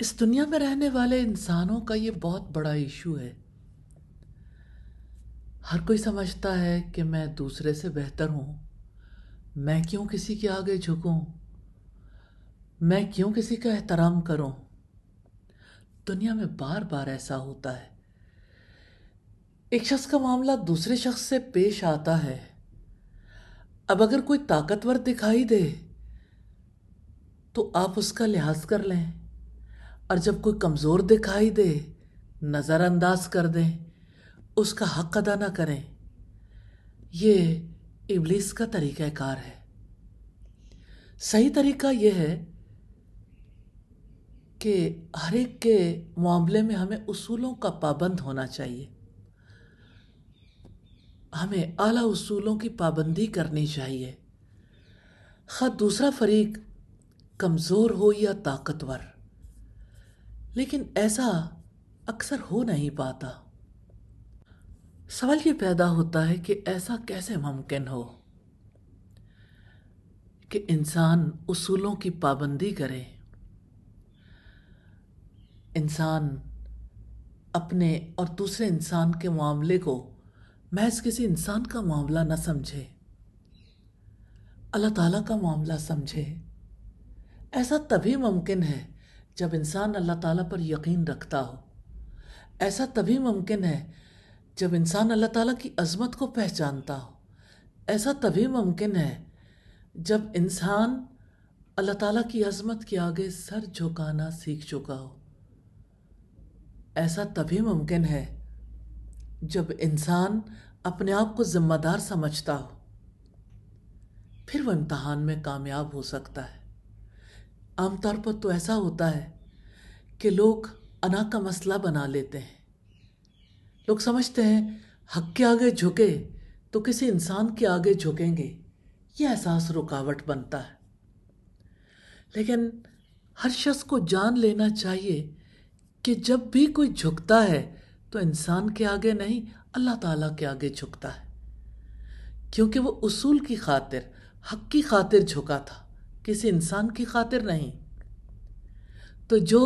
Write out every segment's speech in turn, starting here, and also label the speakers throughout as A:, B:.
A: इस दुनिया में रहने वाले इंसानों का ये बहुत बड़ा इशू है हर कोई समझता है कि मैं दूसरे से बेहतर हूँ मैं क्यों किसी के आगे झुकूं मैं क्यों किसी का एहतराम करूं दुनिया में बार बार ऐसा होता है एक शख्स का मामला दूसरे शख्स से पेश आता है अब अगर कोई ताकतवर दिखाई दे तो आप उसका लिहाज कर लें और जब कोई कमज़ोर दिखाई दे नज़रअंदाज कर दें उसका हक अदा ना करें ये इबलीस का तरीक़ार है सही तरीका यह है कि हर एक के मामले में हमें उसूलों का पाबंद होना चाहिए हमें आला उसूलों की पाबंदी करनी चाहिए खा दूसरा फरीक कमज़ोर हो या ताकतवर लेकिन ऐसा अक्सर हो नहीं पाता सवाल ये पैदा होता है कि ऐसा कैसे मुमकिन हो कि इंसान उसूलों की पाबंदी करे इंसान अपने और दूसरे इंसान के मामले को महज किसी इंसान का मामला न समझे अल्लाह ताला का मामला समझे ऐसा तभी मुमकिन है जब इंसान अल्लाह ताला पर यकीन रखता हो ऐसा तभी मुमकिन है जब इंसान अल्लाह ताला की अजमत को पहचानता हो ऐसा तभी मुमकिन है जब इंसान अल्लाह ताला की अजमत के आगे सर झुकाना सीख चुका हो ऐसा तभी मुमकिन है जब इंसान अपने आप को ज़िम्मेदार समझता हो फिर वह इम्तहान में कामयाब हो सकता है आमतौर पर तो ऐसा होता है कि लोग अना का मसला बना लेते हैं लोग समझते हैं हक के आगे झुके तो किसी इंसान के आगे झुकेंगे यह एहसास रुकावट बनता है लेकिन हर शख्स को जान लेना चाहिए कि जब भी कोई झुकता है तो इंसान के आगे नहीं अल्लाह ताला के आगे झुकता है क्योंकि वो उसूल की खातिर हक की खातिर झुका था किसी इंसान की खातिर नहीं तो जो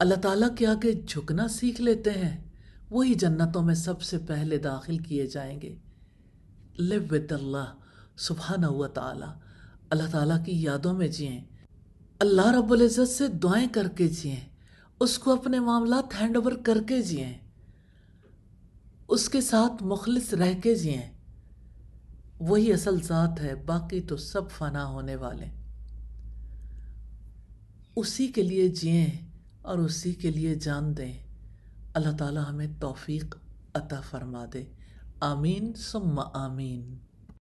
A: अल्लाह ताला के आगे झुकना सीख लेते हैं वही जन्नतों में सबसे पहले दाखिल किए जाएंगे लिव विद अल्लाह सुबहाना हुआ ताला अल्लाह ताला की यादों में जिए अल्लाह रब्बुल इज़्ज़त से दुआएं करके जिए उसको अपने मामला हैंड ओवर करके जिए उसके साथ मुखलिस रह के जिए वही असल ज़ात है बाकी तो सब फना होने वाले उसी के लिए जिए और उसी के लिए जान दें अल्लाह ताला हमें तौफीक अता फरमा दे आमीन सुम्मा आमीन